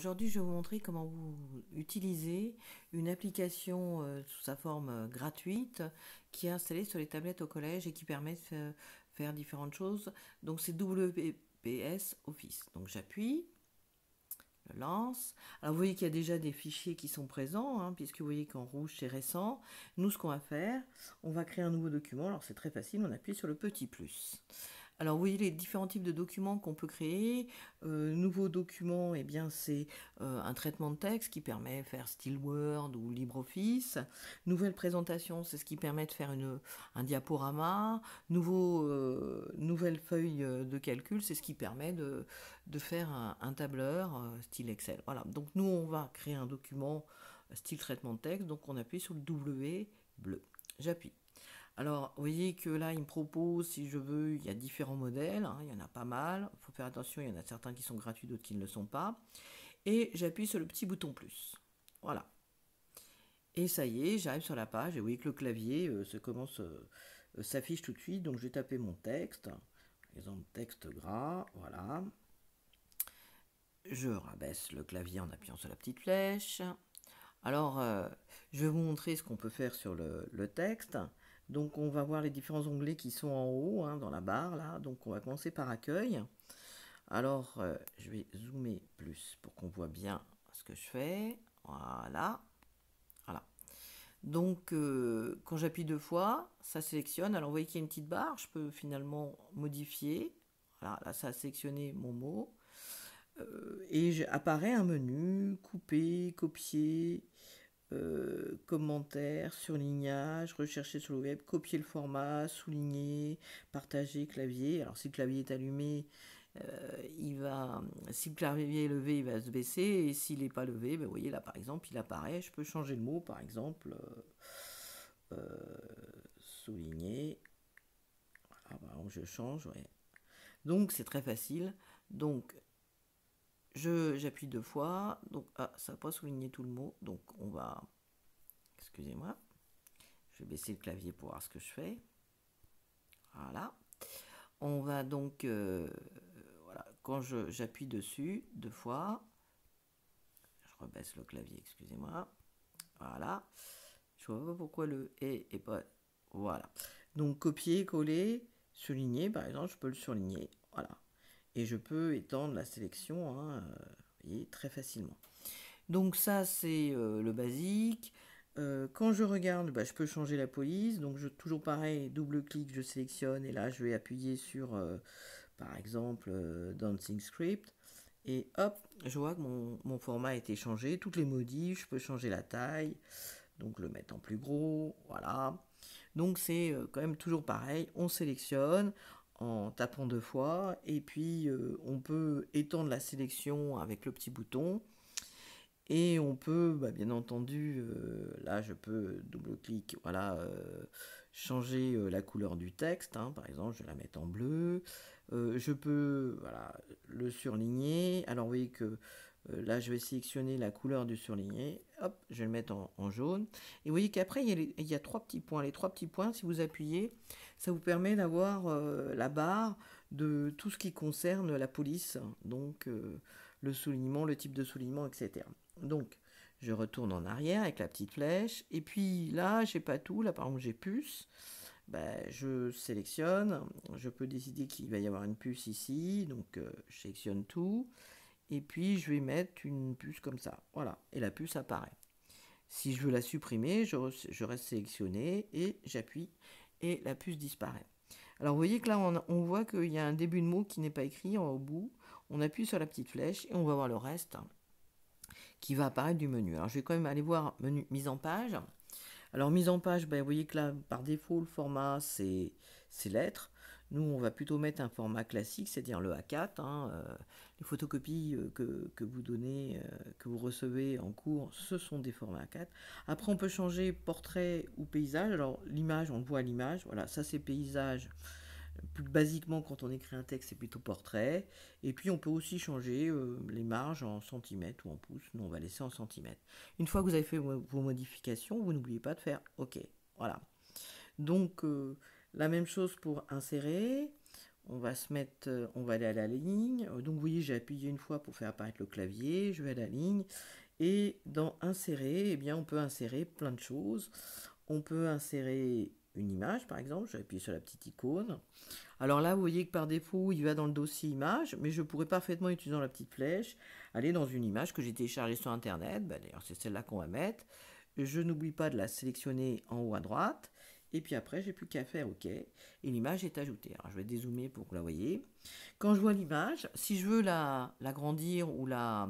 Aujourd'hui, je vais vous montrer comment vous utilisez une application euh, sous sa forme euh, gratuite qui est installée sur les tablettes au collège et qui permet de faire différentes choses. Donc, c'est WPS Office. Donc, j'appuie, je lance. Alors, vous voyez qu'il y a déjà des fichiers qui sont présents, hein, puisque vous voyez qu'en rouge, c'est récent. Nous, ce qu'on va faire, on va créer un nouveau document. Alors, c'est très facile, on appuie sur le petit plus. Alors vous voyez les différents types de documents qu'on peut créer. Euh, nouveau document, eh bien c'est euh, un traitement de texte qui permet de faire style Word ou LibreOffice. Nouvelle présentation, c'est ce qui permet de faire un diaporama. Nouveau, euh, nouvelle feuille de calcul, c'est ce qui permet de, faire un tableur style Excel. Voilà. Donc nous on va créer un document style traitement de texte. Donc on appuie sur le W bleu. J'appuie. Alors, vous voyez que là, il me propose, si je veux, il y a différents modèles, hein, il y en a pas mal. Il faut faire attention, il y en a certains qui sont gratuits, d'autres qui ne le sont pas. Et j'appuie sur le petit bouton plus. Voilà. Et ça y est, j'arrive sur la page, et vous voyez que le clavier euh, euh, euh, s'affiche tout de suite. Donc, je vais taper mon texte, par exemple texte gras, voilà. Je rabaisse le clavier en appuyant sur la petite flèche. Alors, je vais vous montrer ce qu'on peut faire sur le texte. Donc on va voir les différents onglets qui sont en haut, hein, dans la barre là. Donc on va commencer par accueil. Alors euh, je vais zoomer plus pour qu'on voit bien ce que je fais. Voilà. Voilà. Donc euh, quand j'appuie deux fois, ça sélectionne. Alors vous voyez qu'il y a une petite barre, je peux finalement modifier. là ça a sélectionné mon mot. Euh, et apparaît un menu, couper, copier, euh, commentaire, surlignage, rechercher sur le web, copier le format, souligner, partager, clavier. Alors si le clavier est allumé, euh, il va, si le clavier est levé, il va se baisser, et s'il n'est pas levé, ben, vous voyez là par exemple, il apparaît, je peux changer le mot, par exemple, euh, souligner, je change, Donc c'est très facile, donc je, j'appuie deux fois, donc ah, ça n'a pas souligné tout le mot, donc on va, excusez-moi, je vais baisser le clavier pour voir ce que je fais. Voilà. On va donc, euh, voilà, quand je, j'appuie dessus deux fois, je rebaisse le clavier, excusez-moi. Voilà. Je vois pas pourquoi le et est pas. Voilà. Donc copier, coller, souligner, par exemple, je peux le souligner, Voilà et je peux étendre la sélection hein, euh, très facilement. Donc ça c'est euh, le basique. Euh, quand je regarde, bah, je peux changer la police. Donc je, toujours pareil, double clic, je sélectionne et là je vais appuyer sur par exemple Dancing Script. Et hop, je vois que mon, mon, format a été changé. Toutes les modifs, je peux changer la taille. Donc le mettre en plus gros, voilà. Donc c'est quand même toujours pareil, on sélectionne tapant deux fois et puis euh, on peut étendre la sélection avec le petit bouton et on peut bah, bien entendu euh, là je peux double clic voilà euh, changer la couleur du texte hein. par exemple je la mets en bleu je peux voilà le surligner alors vous voyez que là je vais sélectionner la couleur du surligné, hop, je vais le mettre en, jaune. Et vous voyez qu'après il, il, y a trois petits points. Les trois petits points, si vous appuyez, ça vous permet d'avoir euh, la barre de tout ce qui concerne la police, donc euh, le soulignement, le type de soulignement, etc. Donc, je retourne en arrière avec la petite flèche. Et puis là, j'ai pas tout. Là, par exemple, j'ai puce. Ben, je sélectionne. Je peux décider qu'il va y avoir une puce ici. Donc, euh, je sélectionne tout. Et puis, je vais mettre une puce comme ça. Voilà. Et la puce apparaît. Si je veux la supprimer, je reste sélectionné et j'appuie et la puce disparaît. Alors vous voyez que là, on, voit qu'il y a un début de mot qui n'est pas écrit au bout. On appuie sur la petite flèche et on va voir le reste qui va apparaître du menu. Alors je vais quand même aller voir menu mise en page. Alors mise en page, ben, vous voyez que là, par défaut, le format, c'est lettres. Nous, on va plutôt mettre un format classique, c'est-à-dire le A4. Les photocopies euh, que, vous donnez, euh, que vous recevez en cours, ce sont des formats A4. Après, on peut changer portrait ou paysage. Alors, l'image, on le voit à l'image. Voilà, ça c'est paysage. Plus basiquement, quand on écrit un texte, c'est plutôt portrait. Et puis, on peut aussi changer euh, les marges en centimètres ou en pouces. Nous, on va laisser en centimètres. Une fois que vous avez fait vos modifications, vous n'oubliez pas de faire OK. Voilà. Donc, la même chose pour insérer on va se mettre, euh, on va aller à la ligne. Euh, donc vous voyez, j'ai appuyé une fois pour faire apparaître le clavier, je vais à la ligne. Et dans insérer, eh bien on peut insérer plein de choses. On peut insérer une image par exemple, je vais appuyer sur la petite icône. Alors là, vous voyez que par défaut, il va dans le dossier image, mais je pourrais parfaitement, utilisant la petite flèche, aller dans une image que j'ai téléchargée sur Internet. Bah, d'ailleurs, c'est celle-là qu'on va mettre. Je n'oublie pas de la sélectionner en haut à droite. Et puis après, j'ai plus qu'à faire OK. Et l'image est ajoutée. Alors, je vais dézoomer pour que vous la voyez. Quand je vois l'image, si je veux la, ou la,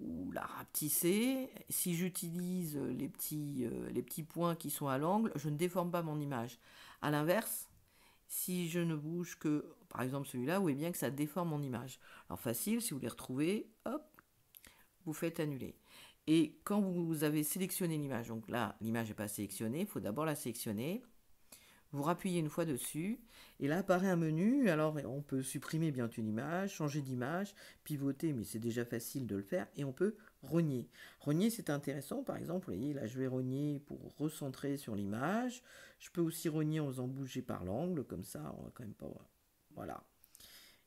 ou la rapetisser, si j'utilise les petits, euh, les petits points qui sont à l'angle, je ne déforme pas mon image. A l'inverse, si je ne bouge que, par exemple, celui-là, vous voyez bien que ça déforme mon image. Alors facile, si vous les retrouvez, hop, vous faites annuler. Et quand vous avez sélectionné l'image, donc là, l'image n'est pas sélectionnée, il faut d'abord la sélectionner. Vous rappuyez une fois dessus, et là apparaît un menu. Alors, eh, on peut supprimer bien une image, changer d'image, pivoter, mais c'est déjà facile de le faire, et on peut rogner. Rogner, c'est intéressant. Par exemple, vous voyez, là, je vais rogner pour recentrer sur l'image. Je peux aussi rogner en faisant bouger par l'angle, comme ça, on va quand même pas. Voilà.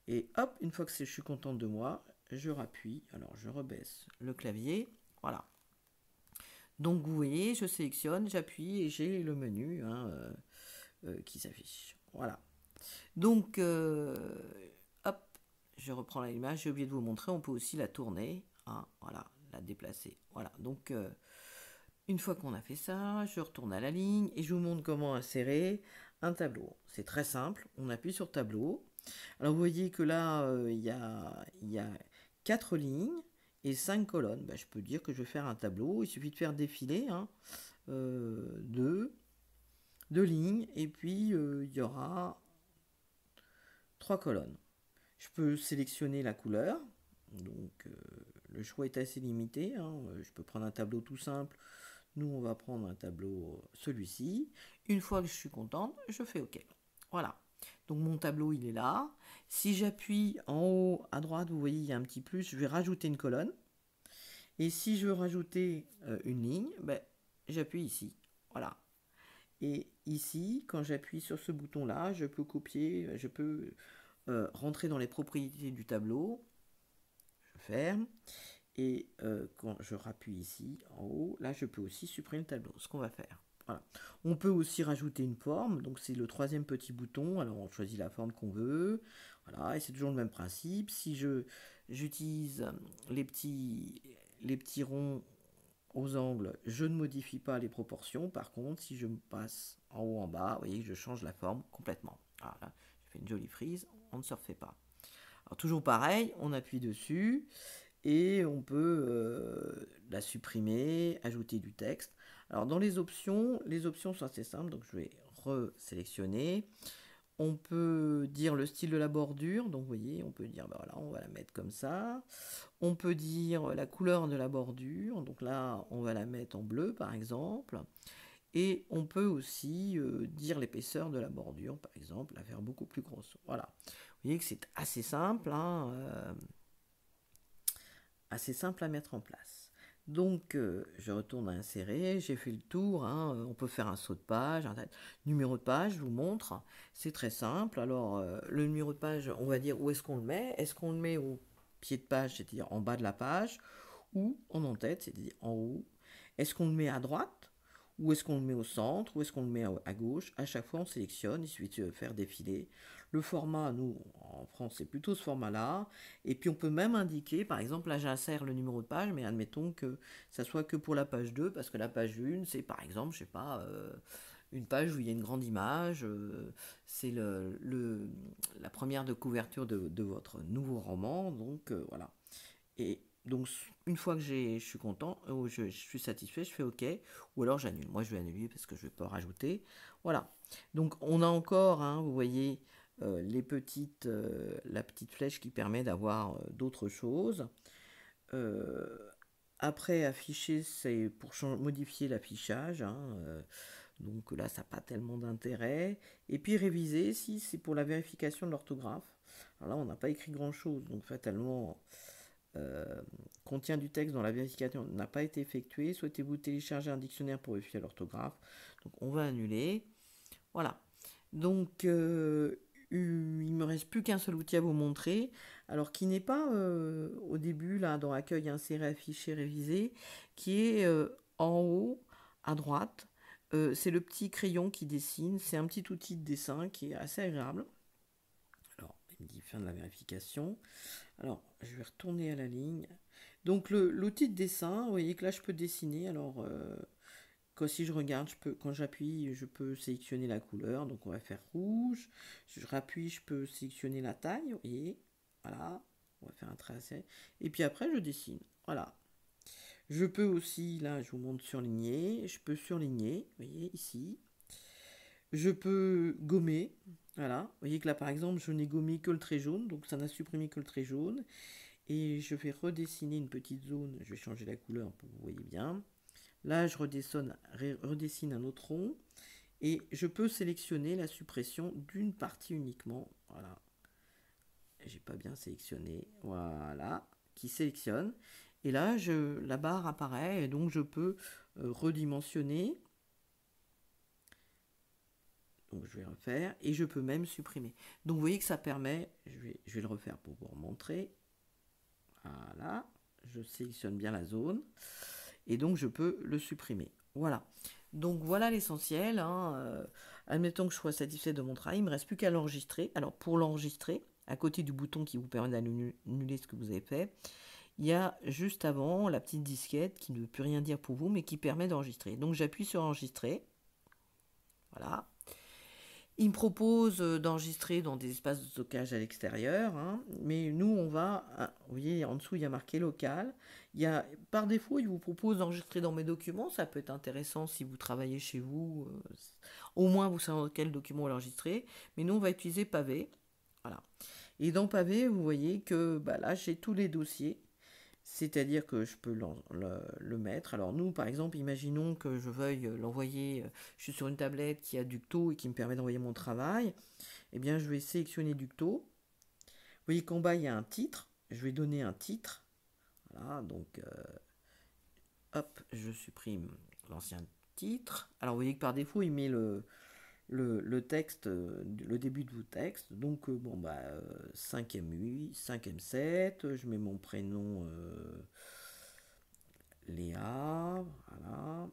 Et hop, une fois que je suis contente de moi, je rappuie. Alors, je rebaisse le clavier. Voilà. Donc vous voyez, je sélectionne, j'appuie et j'ai le menu hein, euh, euh, qui s'affiche. Voilà. Donc, euh, hop, je reprends l'image, j'ai oublié de vous montrer, on peut aussi la tourner, hein, voilà, la déplacer. Voilà, donc une fois qu'on a fait ça, je retourne à la ligne et je vous montre comment insérer un tableau. C'est très simple, on appuie sur tableau. Alors vous voyez que là, il y, a, y, a quatre lignes et 5 colonnes. Ben, je peux dire que je vais faire un tableau. Il suffit de faire défiler hein, euh, deux, lignes et puis euh, il y aura trois colonnes. Je peux sélectionner la couleur. Donc euh, le choix est assez limité. Hein. Je peux prendre un tableau tout simple. Nous, on va prendre un tableau, celui-ci. Une fois que je suis contente, je fais OK. Voilà. Donc mon tableau, il est là. Si j'appuie en haut à droite, vous voyez, il y a un petit plus, je vais rajouter une colonne. Et si je veux rajouter euh, une ligne, ben, j'appuie ici. Voilà. Et ici, quand j'appuie sur ce bouton-là, je peux copier, je peux euh, rentrer dans les propriétés du tableau. Je ferme. Et euh, quand je rappuie ici, en haut, là, je peux aussi supprimer le tableau. Ce qu'on va faire. On peut aussi rajouter une forme, donc c'est le troisième petit bouton, alors on choisit la forme qu'on veut, voilà, et c'est toujours le même principe. Si je j'utilise les petits, les petits ronds aux angles, je ne modifie pas les proportions, par contre, si je me passe en haut, en bas, vous voyez que je change la forme complètement. Voilà, je fais une jolie frise, on ne se refait pas. Alors toujours pareil, on appuie dessus, et on peut euh, la supprimer, ajouter du texte. Alors dans les options, les options sont assez simples, donc je vais resélectionner. On peut dire le style de la bordure, donc vous voyez, on peut dire, bah voilà, on va la mettre comme ça. On peut dire la couleur de la bordure, donc là, on va la mettre en bleu par exemple. Et on peut aussi euh, dire l'épaisseur de la bordure, par exemple, la faire beaucoup plus grosse. Voilà. Vous voyez que c'est assez simple, hein, euh, assez simple à mettre en place. Donc, euh, je retourne à insérer, j'ai fait le tour, hein. on peut faire un saut de page, un numéro de page, je vous montre, c'est très simple. Alors, euh, le numéro de page, on va dire où est-ce qu'on le met Est-ce qu'on le met au pied de page, c'est-à-dire en bas de la page, ou en en-tête, c'est-à-dire en haut Est-ce qu'on le met à droite où est-ce qu'on le met au centre Où est-ce qu'on le met à gauche À chaque fois, on sélectionne. Il suffit de faire défiler. Le format, nous, en France, c'est plutôt ce format-là. Et puis, on peut même indiquer, par exemple, là, j'insère le numéro de page, mais admettons que ça soit que pour la page 2, parce que la page 1, c'est par exemple, je sais pas, euh, une page où il y a une grande image. Euh, c'est le, la première de couverture de, votre nouveau roman. Donc, euh, voilà. Et donc une fois que je suis content, euh, ou je, suis satisfait, je fais OK, ou alors j'annule. Moi je vais annuler parce que je ne vais pas rajouter. Voilà. Donc on a encore, hein, vous voyez, euh, les petites, euh, la petite flèche qui permet d'avoir d'autres choses. après afficher, c'est pour modifier l'affichage. Hein, donc là, ça n'a pas tellement d'intérêt. Et puis réviser si c'est pour la vérification de l'orthographe. Alors là, on n'a pas écrit grand-chose, donc fatalement, euh, contient du texte dont la vérification n'a pas été effectuée, souhaitez-vous télécharger un dictionnaire pour vérifier l'orthographe Donc on va annuler. Voilà. Donc il euh, il me reste plus qu'un seul outil à vous montrer, alors qui n'est pas euh, au début là dans accueil inséré affiché révisé, qui est en haut à droite. c'est le petit crayon qui dessine, c'est un petit outil de dessin qui est assez agréable. Alors, il me dit fin de la vérification. Alors, je vais retourner à la ligne. Donc, l'outil de dessin, vous voyez que là, je peux dessiner. Alors, euh, si je regarde, je peux, quand j'appuie, je peux sélectionner la couleur. Donc, on va faire rouge. Si je rappuie, je peux sélectionner la taille. Vous voilà. On va faire un tracé. Et puis après, je dessine. Voilà. Je peux aussi, là, je vous montre surligner. Je peux surligner, vous voyez, ici. Je peux gommer. Voilà. Vous voyez que là, par exemple, je n'ai gommé que le trait jaune. Donc, ça n'a supprimé que le trait jaune. Et je vais redessiner une petite zone. Je vais changer la couleur pour que vous voyez bien. Là, je redessine, redessine un autre rond. Et je peux sélectionner la suppression d'une partie uniquement. Voilà. J'ai pas bien sélectionné. Voilà. Qui sélectionne. Et là, je, la barre apparaît et donc je peux euh, redimensionner. Donc je vais refaire et je peux même supprimer. Donc vous voyez que ça permet, je vais, le refaire pour vous montrer Voilà, je sélectionne bien la zone et donc je peux le supprimer. Voilà. Donc voilà l'essentiel. Hein, euh, admettons que je sois satisfait de mon travail, il ne me reste plus qu'à l'enregistrer. Alors pour l'enregistrer, à côté du bouton qui vous permet d'annuler ce que vous avez fait, il y a juste avant la petite disquette qui ne veut plus rien dire pour vous, mais qui permet d'enregistrer. Donc j'appuie sur enregistrer. Voilà, il me propose euh, d'enregistrer dans des espaces de stockage à l'extérieur, hein. mais nous, on va, euh, vous voyez, en dessous, il y a marqué local. Il par défaut, il vous propose d'enregistrer dans mes documents. Ça peut être intéressant si vous travaillez chez vous. Euh, au moins, vous savez dans quel document l'enregistrer. Mais nous, on va utiliser Pavé. Voilà. Et dans Pavé, vous voyez que bah, là, j'ai tous les dossiers c'est-à-dire que je peux le, mettre. Alors nous, par exemple, imaginons que je veuille l'envoyer, je suis sur une tablette qui a Ducto et qui me permet d'envoyer mon travail. Eh bien, je vais sélectionner Ducto. Vous voyez qu'en bas, il y a un titre. Je vais donner un titre. Voilà, donc, euh, hop, je supprime l'ancien titre. Alors, vous voyez que par défaut, il met le, le, texte, euh, le début de vos textes. Donc, euh, bon, bah, 5e 8, 5e 7, je mets mon prénom euh, Léa, voilà.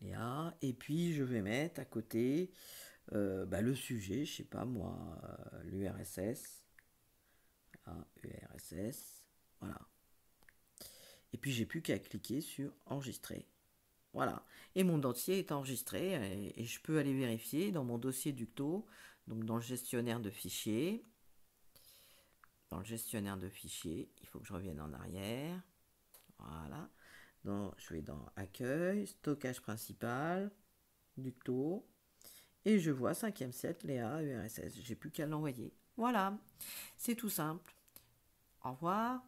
Léa, et puis je vais mettre à côté bah, le sujet, je sais pas moi, l'URSS. Voilà, voilà. Et puis j'ai plus qu'à cliquer sur enregistrer. Voilà. Et mon dentier est enregistré et, je peux aller vérifier dans mon dossier ducto, donc dans le gestionnaire de fichiers. Dans le gestionnaire de fichiers, il faut que je revienne en arrière. Voilà. Donc je vais dans Accueil, stockage principal, ducto. Et je vois 5e 7, Léa, URSS. J'ai plus qu'à l'envoyer. Voilà. C'est tout simple. Au revoir.